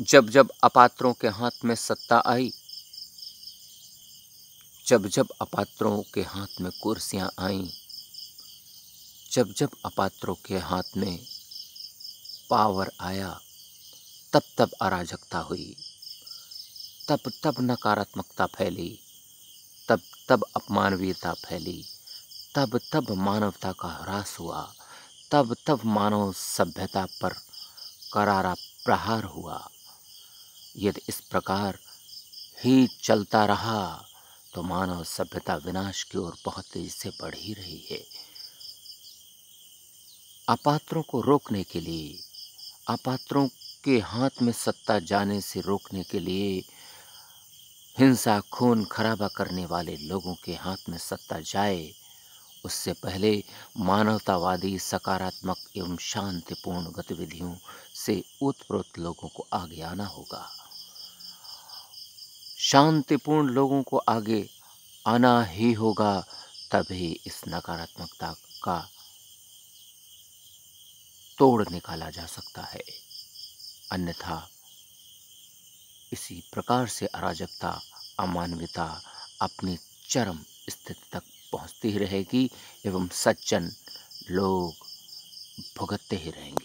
जब जब अपात्रों के हाथ में सत्ता आई जब जब अपात्रों के हाथ में कुर्सियां आईं जब जब अपात्रों के हाथ में पावर आया तब तब अराजकता हुई तब तब नकारात्मकता फैली तब तब अपमानवीयता फैली तब तब मानवता का ह्रास हुआ तब तब मानव सभ्यता पर करारा प्रहार हुआ यदि इस प्रकार ही चलता रहा तो मानव सभ्यता विनाश की ओर बहुत तेजी से बढ़ ही रही है अपात्रों को रोकने के लिए अपात्रों के हाथ में सत्ता जाने से रोकने के लिए हिंसा खून खराबा करने वाले लोगों के हाथ में सत्ता जाए उससे पहले मानवतावादी सकारात्मक एवं शांतिपूर्ण गतिविधियों से उत्प्रोत लोगों को आगे आना होगा शांतिपूर्ण लोगों को आगे आना ही होगा तभी इस नकारात्मकता का तोड़ निकाला जा सकता है अन्यथा इसी प्रकार से अराजकता अमानवीयता अपनी चरम स्थिति तक पहुंचती ही रहेगी एवं सज्जन लोग भुगतते ही रहेंगे